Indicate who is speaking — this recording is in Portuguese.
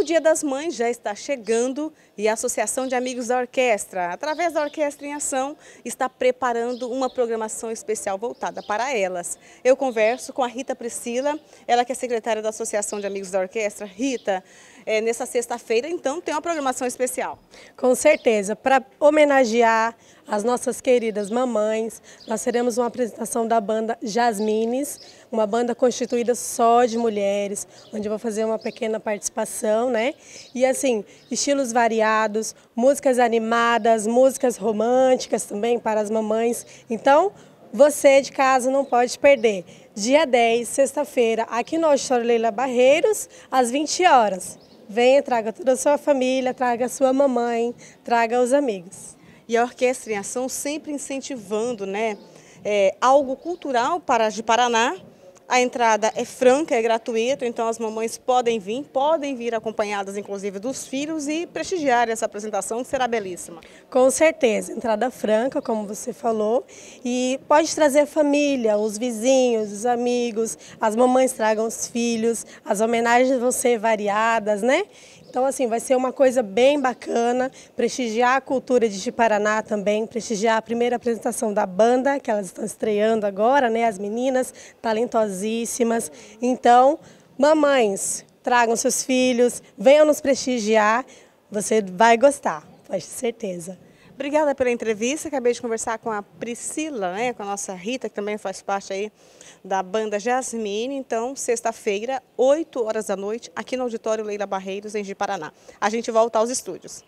Speaker 1: O Dia das Mães já está chegando e a Associação de Amigos da Orquestra, através da Orquestra em Ação, está preparando uma programação especial voltada para elas. Eu converso com a Rita Priscila, ela que é secretária da Associação de Amigos da Orquestra. Rita, é, nessa sexta-feira, então, tem uma programação especial. Com certeza,
Speaker 2: para homenagear as nossas queridas mamães. Nós teremos uma apresentação da banda Jasmines, uma banda constituída só de mulheres, onde eu vou fazer uma pequena participação, né? E assim, estilos variados, músicas animadas, músicas românticas também para as mamães. Então, você de casa não pode perder. Dia 10, sexta-feira, aqui no Auditório Leila Barreiros, às 20 horas. Venha, traga toda a sua família, traga a sua mamãe, traga os amigos
Speaker 1: e a Orquestra em Ação sempre incentivando né, é, algo cultural para de Paraná. A entrada é franca, é gratuita, então as mamães podem vir, podem vir acompanhadas inclusive dos filhos e prestigiar essa apresentação que será belíssima. Com
Speaker 2: certeza, entrada franca, como você falou, e pode trazer a família, os vizinhos, os amigos, as mamães tragam os filhos, as homenagens vão ser variadas, né? Então, assim, vai ser uma coisa bem bacana, prestigiar a cultura de Paraná também, prestigiar a primeira apresentação da banda, que elas estão estreando agora, né? As meninas, talentosíssimas. Então, mamães, tragam seus filhos, venham nos prestigiar, você vai gostar, pode ter certeza.
Speaker 1: Obrigada pela entrevista. Acabei de conversar com a Priscila, né, com a nossa Rita, que também faz parte aí da banda Jasmine. Então, sexta-feira, 8 horas da noite, aqui no auditório Leila Barreiros, em Paraná. A gente volta aos estúdios.